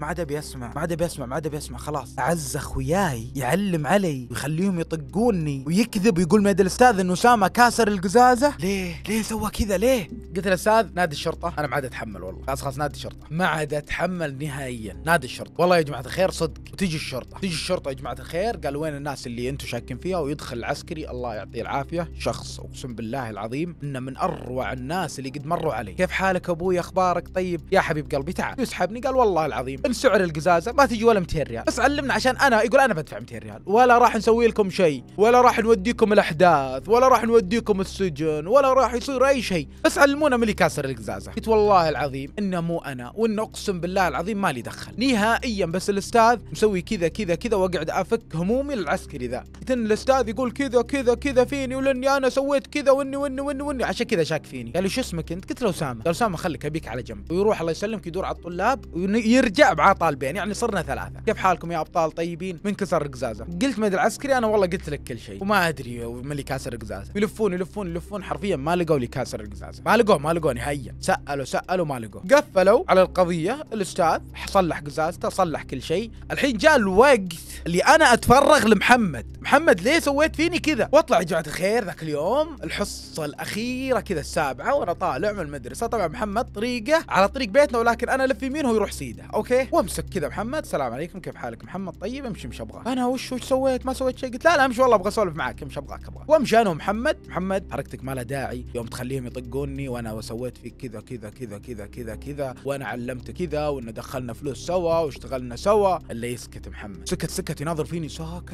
ما عاد ابي اسمع ما عاد ابي اسمع ما عاد ابي اسمع خلاص اعز اخوياي يعلم علي ويخليهم يطقوني ويكذب ويقول ميد الاستاذ انه اسامه كاسر القزازه ليه ليه سوى كذا ليه قلت له استاذ نادي الشرطه انا ما عاد اتحمل والله خلاص خلاص نادي الشرطه ما عاد اتحمل نهائيا نادي الشرطه والله يا جماعه الخير صدق وتجي الشرطه تجي الشرطه يا جماعه الخير قال وين الناس اللي انتم شاكين فيها ويدخل العسكري الله يعطيه العافيه شخص اقسم بالله العظيم انه من اروع الناس اللي قد مروا علي كيف حالك ابوي اخبارك طيب يا حبيب قلبي تعال يسحبني قال والله العظيم ان سعر القزازه ما تجي ولا 200 ريال بس علمنا عشان انا يقول انا بدفع 200 ريال ولا راح نسوي لكم شيء ولا راح نوديكم الاحداث ولا راح نوديكم السجن ولا راح يصير اي شيء بس علمونا يسمونه ملي كاسر القزازه قلت والله العظيم انه مو انا وانه اقسم بالله العظيم ما لي دخل نهائيا بس الاستاذ مسوي كذا كذا كذا واقعد افك همومي للعسكري ذا قلت ان الاستاذ يقول كذا كذا كذا فيني ولاني انا سويت كذا واني واني واني واني عشان كذا شاك فيني قال لي شو اسمك انت قلت له اسامه قال اسامه خليك ابيك على جنب ويروح الله يسلمك يدور على الطلاب ويرجع معاه طالبين يعني صرنا ثلاثه كيف حالكم يا ابطال طيبين من كسر القزازه قلت ما العسكري انا والله قلت لك كل شيء وما ادري من اللي كاسر القزازه يلفون يلفون يلفون حرفيا ما لقوا لي كاسر القزازه ما لقوا لقوه ما لقوه نهائيا سالوا سالوا ما لقوه قفلوا على القضيه الاستاذ صلح قزازته صلح كل شيء الحين جاء الوقت اللي انا اتفرغ لمحمد محمد ليه سويت فيني كذا واطلع يا جماعه الخير ذاك اليوم الحصه الاخيره كذا السابعه وانا طالع من المدرسه طبعا محمد طريقه على طريق بيتنا ولكن انا الف يمين هو يروح سيده اوكي وامسك كذا محمد السلام عليكم كيف حالك محمد طيب امشي مش ابغاك انا وش وش سويت ما سويت شيء قلت لا لا امشي والله ابغى اسولف معاك امشي ابغاك ابغى وامشي انا ومحمد محمد حركتك ما لها داعي يوم تخليهم يطقوني وانا وانا وسويت فيك كذا كذا كذا كذا كذا كذا وانا علمتك كذا وان دخلنا فلوس سوا واشتغلنا سوا الا يسكت محمد سكت سكت يناظر فيني ساكت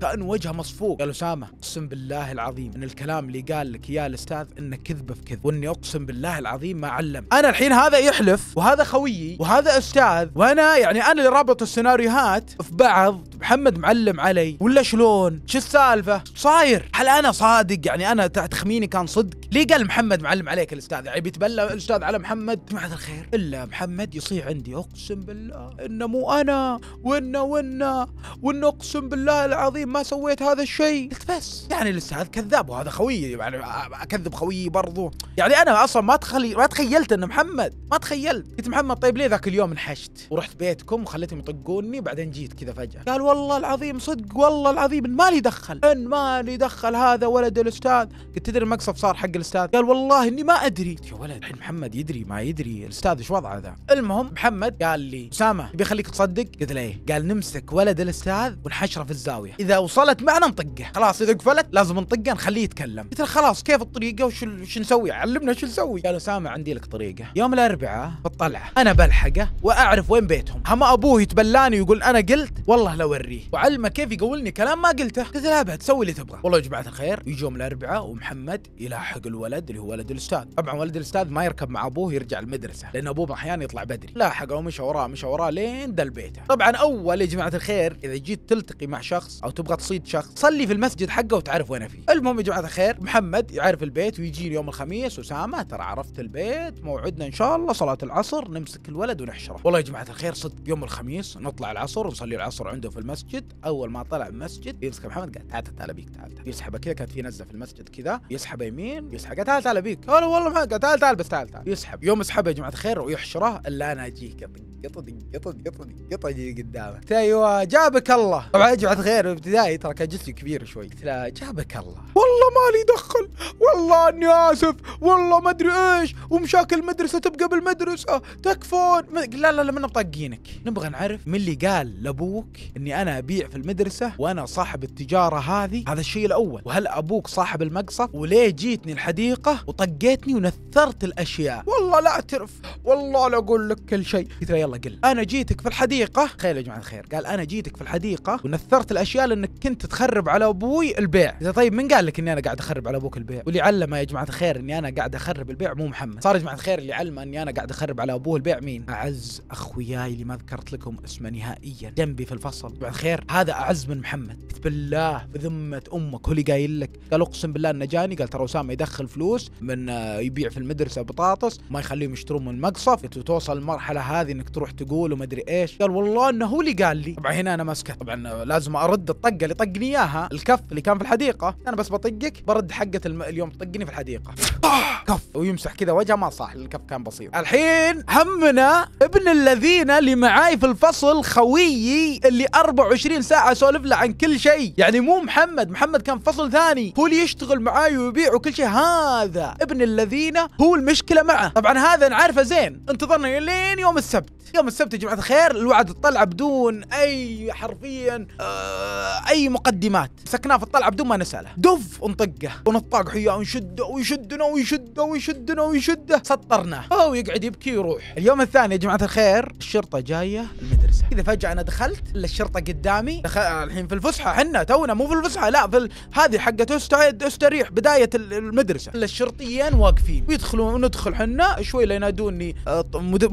كان وجهه مصفوق قال اسامه اقسم بالله العظيم ان الكلام اللي قال لك يا الاستاذ انه كذبه في كذب واني اقسم بالله العظيم ما علم انا الحين هذا يحلف وهذا خويي وهذا استاذ وانا يعني انا اللي رابط السيناريوهات في بعض محمد معلم علي ولا شلون شو السالفه صاير هل انا صادق يعني انا تخميني كان صدق ليه قال محمد معلم عليك عليك الاستاذ يعني بيتبلى الاستاذ على محمد جماعه الخير الا محمد يصيح عندي اقسم بالله انه مو انا وانه وانه وانه اقسم بالله العظيم ما سويت هذا الشيء قلت بس يعني الاستاذ كذاب وهذا خويي يعني اكذب خويي برضو يعني انا اصلا ما تخلي ما تخيلت ان محمد ما تخيلت قلت محمد طيب ليه ذاك اليوم انحشت ورحت بيتكم وخليتهم يطقوني بعدين جيت كذا فجاه قال والله العظيم صدق والله العظيم ان مالي دخل ان مالي دخل هذا ولد الاستاذ قلت تدري المقصف صار حق الاستاذ قال والله اني ما ادري يا ولد الحين محمد يدري ما يدري الاستاذ ايش وضعه ذا المهم محمد قال لي اسامه بيخليك تصدق قلت له ايه قال نمسك ولد الاستاذ ونحشره في الزاويه اذا وصلت معنا نطقه خلاص اذا قفلت لازم نطقه نخليه يتكلم قلت له خلاص كيف الطريقه وش وش نسوي علمنا شو نسوي قال اسامه عندي لك طريقه يوم الاربعاء بالطلعة انا بلحقه واعرف وين بيتهم هما ابوه يتبلاني ويقول انا قلت والله اوريه وعلمه كيف يقولني كلام ما قلته قلت له ابد سوي اللي تبغاه والله يا جماعه الخير يجي يوم الاربعاء ومحمد يلاحق الولد اللي هو ولد الاستاذ الاستاذ طبعا ولد الاستاذ ما يركب مع ابوه يرجع المدرسه لان ابوه احيانا يطلع بدري لاحقه ومشى وراه مشى وراه لين دل بيته طبعا اول يا جماعه الخير اذا جيت تلتقي مع شخص او تبغى تصيد شخص صلي في المسجد حقه وتعرف وين فيه المهم يا جماعه الخير محمد يعرف البيت ويجيني يوم الخميس اسامه ترى عرفت البيت موعدنا ان شاء الله صلاه العصر نمسك الولد ونحشره والله يا جماعه الخير صدق يوم الخميس نطلع العصر ونصلي العصر عنده في المسجد اول ما طلع المسجد يمسك محمد قال تعال تعال بيك تعال يسحبه كذا كانت في نزه في المسجد كذا يسحبه يمين يسحبه تعال تعال بيك والله ما تعال تعال بس تعال تعال يسحب يوم يسحب يا جماعه الخير ويحشره الا انا اجيه قط قط قط قط قط قدامه ايوه جابك الله طبعا يا جماعه الخير ابتدائي ترى كان جسمي كبير شوي قلت له جابك الله والله مالي دخل والله اني اسف والله ما ادري ايش ومشاكل المدرسه تبقى بالمدرسه تكفون لا لا لا ما طاقينك نبغى نعرف من اللي قال لابوك اني انا ابيع في المدرسه وانا صاحب التجاره هذه هذا الشيء الاول وهل ابوك صاحب المقصف وليه جيتني الحديقه وطقيت ضايقتني ونثرت الاشياء والله لا اعترف والله لا اقول لك كل شيء قلت له يلا قل انا جيتك في الحديقه خير يا جماعه الخير قال انا جيتك في الحديقه ونثرت الاشياء لانك كنت تخرب على ابوي البيع قلت طيب من قال لك اني انا قاعد اخرب على ابوك البيع واللي علمه يا جماعه الخير اني انا قاعد اخرب البيع مو محمد صار يا جماعه الخير اللي علمه اني انا قاعد اخرب على ابوه البيع مين اعز اخوياي اللي ما ذكرت لكم اسمه نهائيا جنبي في الفصل جماعه الخير هذا اعز من محمد قلت بالله بذمه امك هو اللي قايل لك قال اقسم بالله انه جاني قال ترى اسامه يدخل فلوس من آه، يبيع في المدرسه بطاطس ما يخليهم يشترون من المقصف توصل المرحله هذه انك تروح تقول وما ادري ايش قال والله انه هو اللي قال لي طبعا هنا انا ماسكه طبعا لازم ارد الطقه اللي طقني اياها الكف اللي كان في الحديقه انا بس بطقك برد حقه الم... اليوم طقني في الحديقه آه، كف ويمسح كذا وجهه ما صح الكف كان بسيط الحين همنا ابن الذين اللي معاي في الفصل خويي اللي 24 ساعه اسولف له عن كل شيء يعني مو محمد محمد كان فصل ثاني هو اللي يشتغل معاي ويبيع وكل شيء هذا ابن الذين الذين هو المشكله معه طبعا هذا نعرفه زين انتظرنا لين يوم السبت يوم السبت يا جماعه الخير الوعد طلع بدون اي حرفيا آه اي مقدمات مسكناه في الطلعه بدون ما نساله دف ونطقه ونطاق حياه ونشده ويشدنا ويشده ويشدنا ويشده سطرناه او يقعد يبكي ويروح اليوم الثاني يا جماعه الخير الشرطه جايه المدرسه اذا فجاه انا دخلت الا الشرطه قدامي دخل الحين في الفسحه حنا تونا مو في الفسحه لا في ال... هذه حقت استعد استريح بدايه المدرسه الا الشرطيين و... واقفين ويدخلون وندخل حنا شوي لا ينادوني آه،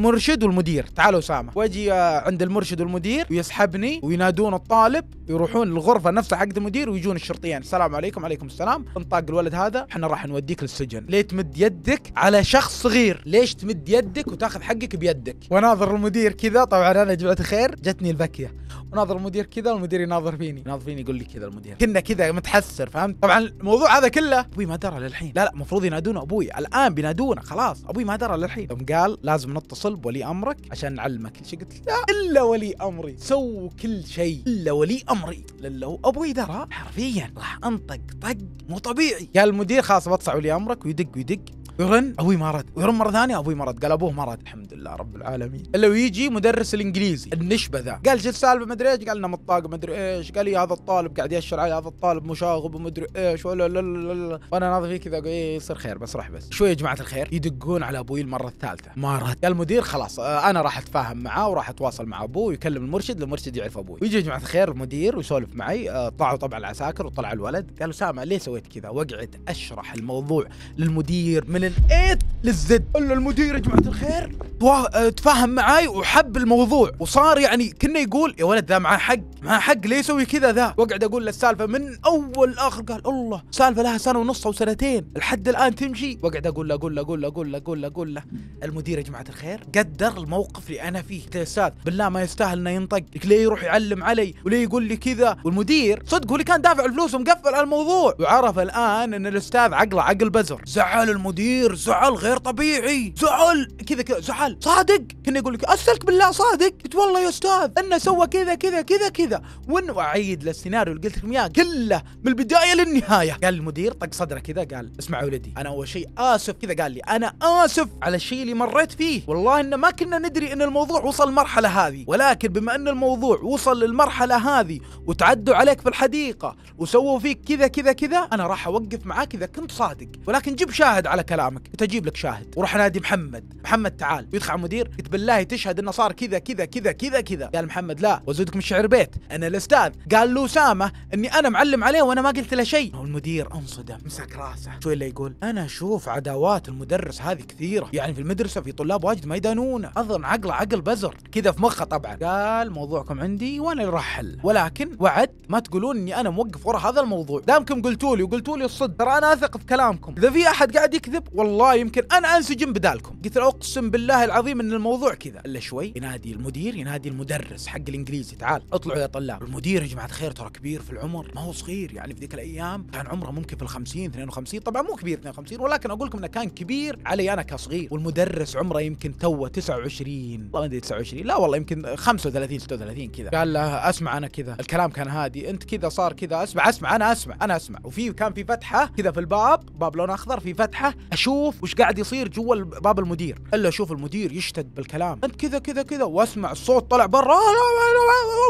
مرشد والمدير تعالوا اسامه واجي آه، عند المرشد والمدير ويسحبني وينادون الطالب يروحون الغرفه نفسها حقت المدير ويجون الشرطيين السلام عليكم عليكم السلام انطاق الولد هذا احنا راح نوديك للسجن ليه تمد يدك على شخص صغير ليش تمد يدك وتاخذ حقك بيدك وناظر المدير كذا طبعا انا جماعه الخير جتني البكيه وناظر المدير كذا والمدير يناظر فيني يناظر فيني يقول لي كذا المدير كنا كذا متحسر فهمت طبعا الموضوع هذا كله ابوي ما درى للحين لا لا المفروض ينادونه ابوي الان بينادونه خلاص ابوي ما درى للحين يوم قال لازم نتصل بولي امرك عشان نعلمك ايش قلت لا الا ولي امري سووا كل شيء الا ولي امري لو ابوي درى حرفيا راح انطق طق مو طبيعي قال المدير خلاص بطلع ولي امرك ويدق ويدق ويرن ابوي ما رد ويرن مره ثانيه ابوي ما رد قال ابوه ما رد الحمد لله رب العالمين الا ويجي مدرس الانجليزي النشبه ذا قال شو السالفه ما ادري ايش قال لنا مطاق ما ادري ايش قال لي هذا الطالب قاعد يشر علي هذا الطالب مشاغب وما ادري ايش ولا لا لا لا وانا ناظر فيه كذا اقول ايه يصير خير بس راح بس شوي يا جماعه الخير يدقون على ابوي المره الثالثه ما رد قال المدير خلاص آه، انا راح اتفاهم معاه وراح اتواصل مع ابوه ويكلم المرشد المرشد يعرف ابوي ويجي يا جماعه الخير المدير ويسولف معي آه، طلعوا طبعا العساكر وطلع الولد قالوا سامع ليه سويت كذا واقعد اشرح الموضوع للمدير من الاي للزد الا المدير يا جماعه الخير آه، تفاهم معاي وحب الموضوع وصار يعني كنا يقول يا ولد ذا معاه حق معاه حق ليه يسوي كذا ذا واقعد اقول له السالفه من اول لاخر قال الله سالفه لها سنه ونص او سنتين لحد الان تمشي واقعد اقول له اقول له اقول له اقول له اقول له اقول له المدير يا جماعه الخير قدر الموقف اللي انا فيه يا استاذ بالله ما يستاهل انه ينطق ليه يروح يعلم علي وليه يقول لي كذا والمدير صدق هو اللي كان دافع الفلوس ومقفل على الموضوع وعرف الان ان الاستاذ عقله عقل بزر زعل المدير كثير زعل غير طبيعي زعل كذا كذا زعل صادق كنا يقول لك اسالك بالله صادق قلت والله يا استاذ انه سوى كذا كذا كذا كذا وان اعيد للسيناريو اللي قلت لكم اياه كله من البدايه للنهايه قال المدير طق صدره كذا قال اسمع يا ولدي انا اول شيء اسف كذا قال لي انا اسف على الشيء اللي مريت فيه والله ان ما كنا ندري ان الموضوع وصل المرحله هذه ولكن بما ان الموضوع وصل للمرحله هذه وتعدوا عليك في الحديقه وسووا فيك كذا كذا كذا انا راح اوقف معاك اذا كنت صادق ولكن جيب شاهد على كلامك قدامك وتجيب لك شاهد وروح نادي محمد محمد تعال ويدخل على المدير قلت بالله تشهد انه صار كذا كذا كذا كذا كذا قال محمد لا وزودك من شعر بيت انا الاستاذ قال له سامة اني انا معلم عليه وانا ما قلت له شيء والمدير انصدم مسك راسه شوي اللي يقول انا اشوف عداوات المدرس هذه كثيره يعني في المدرسه في طلاب واجد ما يدانونه اظن عقله عقل بزر كذا في مخه طبعا قال موضوعكم عندي وانا اللي رحل ولكن وعد ما تقولون اني انا موقف ورا هذا الموضوع دامكم قلتوا لي وقلتوا لي الصدق ترى انا اثق في كلامكم اذا في احد قاعد يكذب والله يمكن انا انسجم بدالكم قلت له اقسم بالله العظيم ان الموضوع كذا الا شوي ينادي المدير ينادي المدرس حق الانجليزي تعال اطلعوا يا طلاب المدير يا جماعه الخير ترى كبير في العمر ما هو صغير يعني في ذيك الايام كان عمره ممكن في ال 50 52 طبعا مو كبير 52 ولكن اقول لكم انه كان كبير علي انا كصغير والمدرس عمره يمكن توه 29 والله ما ادري 29 لا والله يمكن 35 36 كذا قال له اسمع انا كذا الكلام كان هادي انت كذا صار كذا اسمع اسمع انا اسمع انا اسمع وفي كان في فتحه كذا في الباب باب لون اخضر في فتحه اشوف وش قاعد يصير جوا باب المدير الا اشوف المدير يشتد بالكلام انت كذا كذا كذا واسمع الصوت طلع برا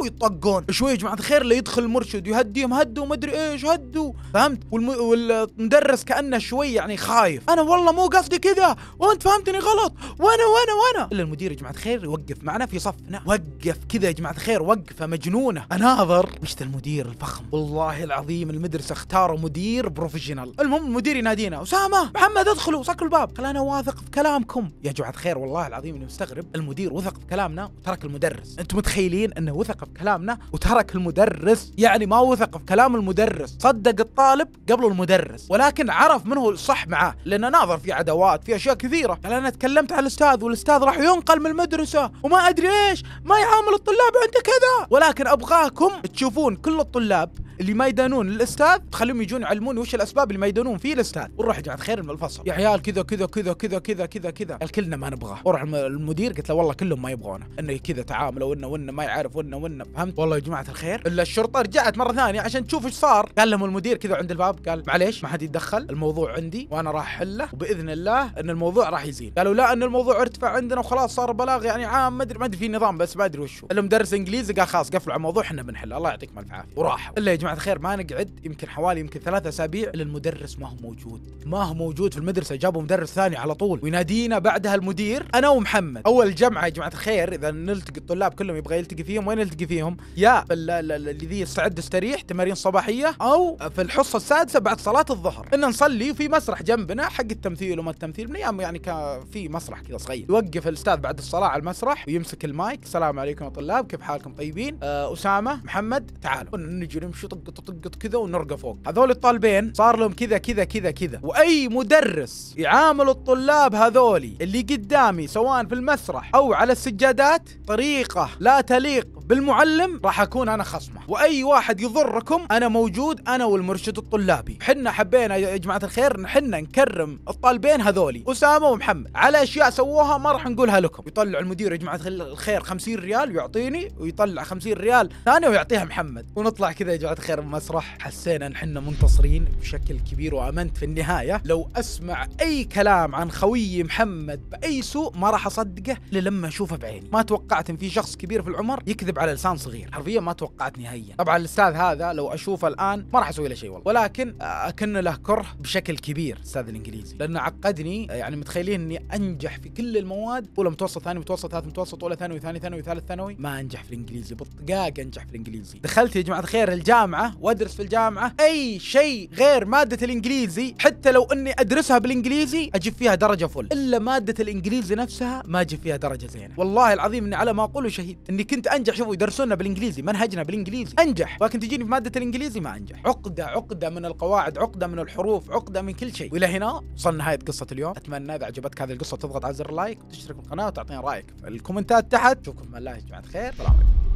ويطقون شوي يا جماعه الخير اللي يدخل المرشد يهديهم هدوا ما ادري ايش هدوا فهمت والمدرس كانه شوي يعني خايف انا والله مو قصدي كذا وانت فهمتني غلط وانا وانا وانا الا المدير يا جماعه الخير يوقف معنا في صفنا وقف كذا يا جماعه الخير وقفه مجنونه اناظر مش المدير الفخم والله العظيم المدرسه اختاروا مدير بروفيشنال المهم المدير ينادينا اسامه محمد ادخلوا سكروا الباب قال انا واثق في كلامكم يا جماعه خير والله العظيم اني مستغرب المدير وثق في كلامنا وترك المدرس انتم متخيلين انه وثق في كلامنا وترك المدرس يعني ما وثق في كلام المدرس صدق الطالب قبل المدرس ولكن عرف من هو الصح معاه لانه ناظر في عدوات في اشياء كثيره قال انا تكلمت على الاستاذ والاستاذ راح ينقل من المدرسه وما ادري ايش ما يعامل الطلاب عنده كذا ولكن ابغاكم تشوفون كل الطلاب اللي ما يدانون الاستاذ تخليهم يجون يعلمون وش الاسباب اللي ما يدانون فيه الاستاذ ونروح يا جماعه خير من الفصل يا عيال كذا كذا كذا كذا كذا كذا كذا الكلنا ما نبغاه وروح المدير قلت له والله كلهم ما يبغونه انه كذا تعامله وانه وانه ما يعرف وانه وانه فهمت والله يا جماعه الخير الا الشرطه رجعت مره ثانيه عشان تشوف ايش صار قال لهم المدير كذا عند الباب قال معليش ما حد يتدخل الموضوع عندي وانا راح احله وباذن الله ان الموضوع راح يزين قالوا لا ان الموضوع ارتفع عندنا وخلاص صار بلاغ يعني عام ما ادري ما ادري في نظام بس ما ادري وش هو المدرس انجليزي قال خلاص قفلوا على الموضوع احنا بنحله الله يعطيكم الف عافيه وراحوا الا يا جماعه الخير ما نقعد يمكن حوالي يمكن ثلاثة اسابيع للمدرس ما هو موجود ما هو موجود في المدرسه المدرسه جابوا مدرس ثاني على طول وينادينا بعدها المدير انا ومحمد اول جمعه يا جماعه الخير اذا نلتقي الطلاب كلهم يبغى يلتقي فيهم وين يلتقي فيهم يا اللي ذي يستعد استريح تمارين صباحيه او في الحصه السادسه بعد صلاه الظهر ان نصلي وفي مسرح جنبنا حق التمثيل وما التمثيل من ايام يعني كان في مسرح كذا صغير يوقف الاستاذ بعد الصلاه على المسرح ويمسك المايك السلام عليكم يا طلاب كيف حالكم طيبين أه اسامه محمد تعالوا نجي نمشي طق طق كذا ونرقى فوق هذول الطالبين صار لهم كذا كذا كذا كذا واي مدرس المدرس يعامل الطلاب هذولي اللي قدامي سواء في المسرح أو على السجادات طريقة لا تليق بالمعلم راح أكون أنا خصمه وأي واحد يضركم أنا موجود أنا والمرشد الطلابي حنا حبينا يا جماعة الخير حنا نكرم الطالبين هذولي أسامة ومحمد على أشياء سووها ما راح نقولها لكم يطلع المدير يا جماعة الخير 50 ريال ويعطيني ويطلع 50 ريال ثانية ويعطيها محمد ونطلع كذا يا جماعة الخير بمسرح حسينا ان حنا منتصرين بشكل كبير وامنت في النهايه لو اسمع اي كلام عن خويي محمد باي سوء ما راح اصدقه لما اشوفه بعيني ما توقعت ان في شخص كبير في العمر يكذب على لسان صغير حرفيا ما توقعت نهائيا طبعا الاستاذ هذا لو اشوفه الان ما راح اسوي له شيء والله ولكن اكن له كره بشكل كبير استاذ الانجليزي لانه عقدني يعني متخيلين اني انجح في كل المواد اولى متوسط ثاني متوسط ثالث متوسط اولى ثانوي ثاني ثانوي ثالث ثانوي ما انجح في الانجليزي بالطقاق انجح في الانجليزي دخلت يا جماعه الخير الجامعه وادرس في الجامعه اي شيء غير ماده الانجليزي حتى لو اني ادرسها بالانجليزي اجيب فيها درجه فل الا ماده الانجليزي نفسها ما اجيب فيها درجه زينه والله العظيم اني على ما اقول شهيد اني كنت انجح شوفوا يدرسونا بالانجليزي منهجنا بالانجليزي انجح ولكن تجيني في ماده الانجليزي ما انجح عقده عقده من القواعد عقده من الحروف عقده من كل شيء والى هنا وصلنا نهايه قصه اليوم اتمنى اذا عجبتك هذه القصه تضغط على زر لايك وتشترك بالقناه وتعطينا رايك في الكومنتات تحت اشوفكم الله يا جماعه خير سلام عليكم